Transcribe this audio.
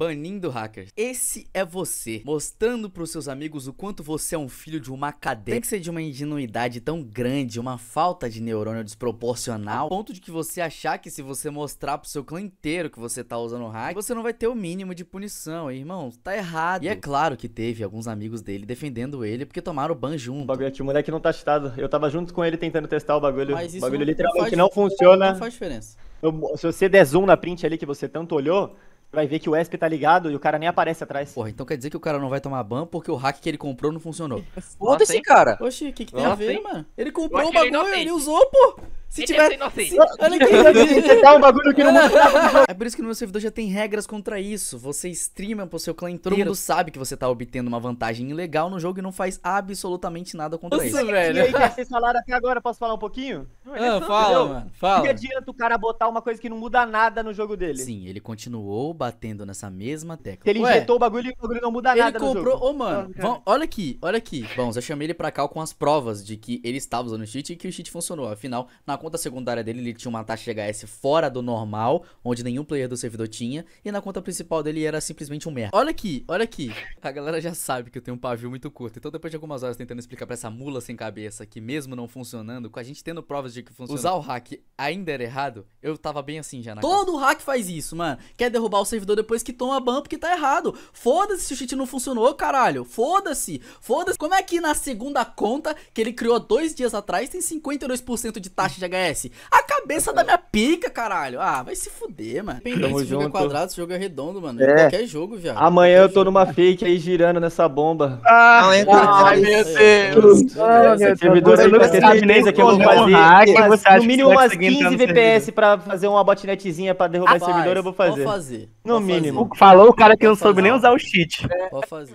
Banindo hackers. Esse é você, mostrando para os seus amigos o quanto você é um filho de uma cadeia. Tem que ser de uma ingenuidade tão grande, uma falta de neurônio desproporcional, ao ponto de que você achar que se você mostrar para o seu clã inteiro que você tá usando hack, você não vai ter o mínimo de punição. irmão, tá errado. E é claro que teve alguns amigos dele defendendo ele porque tomaram ban junto. O bagulho, é o moleque não tá testado. Eu tava junto com ele tentando testar o bagulho. Mas isso o bagulho não, literalmente não, faz, não funciona. Não faz diferença. Eu, se você der zoom na print ali que você tanto olhou, vai ver que o ESP tá ligado e o cara nem aparece atrás. Porra, então quer dizer que o cara não vai tomar ban porque o hack que ele comprou não funcionou. Foda-se, cara. Oxi, o que, que tem Nossa, a ver, hein? mano? Ele comprou o um bagulho, ele usou, pô. Se tiver. É se... Tá um bagulho que não nada. É por isso que no meu servidor já tem regras contra isso. Você streama pro seu clã inteiro. Todo mundo sabe que você tá obtendo uma vantagem ilegal no jogo e não faz absolutamente nada contra Nossa, isso. velho. E aí, que vocês falaram até agora, posso falar um pouquinho? Não, é fala, mano. Fala. Que adianta o cara botar uma coisa que não muda nada no jogo dele? Sim, ele continuou batendo nessa mesma tecla. Ele Ué, injetou o bagulho e o bagulho não muda ele nada. Ele comprou. Ô, oh, mano, não, vão... olha aqui, olha aqui. Bom, eu chamei ele pra cá com as provas de que ele estava usando o cheat e que o cheat funcionou. Afinal, na conta secundária dele ele tinha uma taxa de HS fora do normal, onde nenhum player do servidor tinha, e na conta principal dele era simplesmente um merda. Olha aqui, olha aqui. A galera já sabe que eu tenho um pavio muito curto, então depois de algumas horas tentando explicar para essa mula sem cabeça que mesmo não funcionando, com a gente tendo provas de que funciona, usar o hack ainda era errado, eu tava bem assim já na Todo casa. hack faz isso, mano. Quer derrubar o servidor depois que toma ban porque tá errado. Foda-se se o cheat não funcionou, caralho. Foda-se. Foda-se. Como é que na segunda conta que ele criou dois dias atrás tem 52% de taxa de VHS? A cabeça da minha pica, caralho. Ah, vai se fuder, mano. Depende, esse jogo junto. é quadrado, esse jogo é redondo, mano. É. Qualquer jogo, viado. Amanhã eu tô jogo. numa fake aí girando nessa bomba. Ah, ah meu Deus. Você teve dois catetinês aqui, eu vou fazer. no mínimo tá umas 15 VPS pra fazer uma botnetzinha pra derrubar esse servidor, eu vou fazer. Vou fazer. No mínimo. Falou o cara que não soube nem usar o cheat. Pode fazer.